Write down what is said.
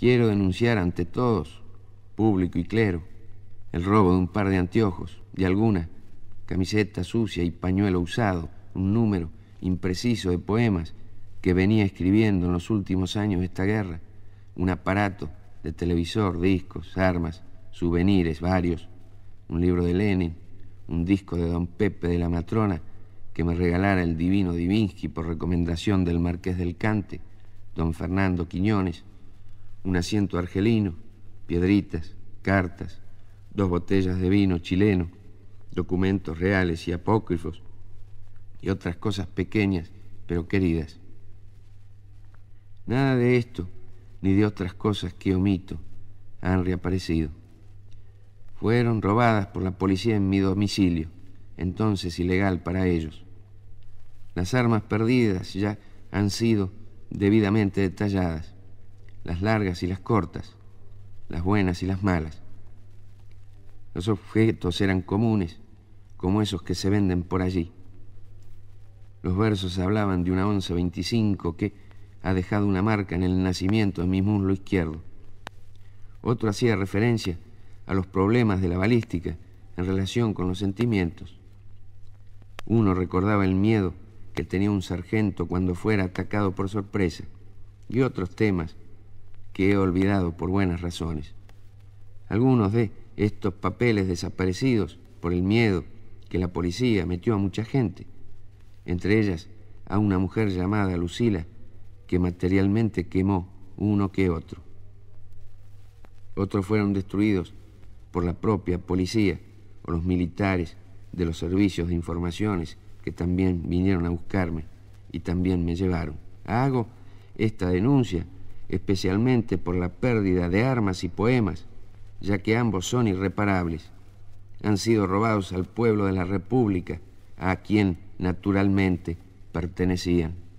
Quiero denunciar ante todos, público y clero, el robo de un par de anteojos, de alguna, camiseta sucia y pañuelo usado, un número impreciso de poemas que venía escribiendo en los últimos años de esta guerra, un aparato de televisor, discos, armas, souvenirs varios, un libro de Lenin, un disco de Don Pepe de la Matrona que me regalara el divino Divinsky por recomendación del marqués del Cante, Don Fernando Quiñones, un asiento argelino, piedritas, cartas, dos botellas de vino chileno, documentos reales y apócrifos y otras cosas pequeñas pero queridas. Nada de esto ni de otras cosas que omito han reaparecido. Fueron robadas por la policía en mi domicilio, entonces ilegal para ellos. Las armas perdidas ya han sido debidamente detalladas las largas y las cortas, las buenas y las malas. Los objetos eran comunes, como esos que se venden por allí. Los versos hablaban de una onza 25 que ha dejado una marca en el nacimiento de mi muslo izquierdo. Otro hacía referencia a los problemas de la balística en relación con los sentimientos. Uno recordaba el miedo que tenía un sargento cuando fuera atacado por sorpresa y otros temas he olvidado por buenas razones. Algunos de estos papeles desaparecidos por el miedo que la policía metió a mucha gente, entre ellas a una mujer llamada Lucila, que materialmente quemó uno que otro. Otros fueron destruidos por la propia policía o los militares de los servicios de informaciones que también vinieron a buscarme y también me llevaron. Hago esta denuncia especialmente por la pérdida de armas y poemas, ya que ambos son irreparables. Han sido robados al pueblo de la República, a quien, naturalmente, pertenecían.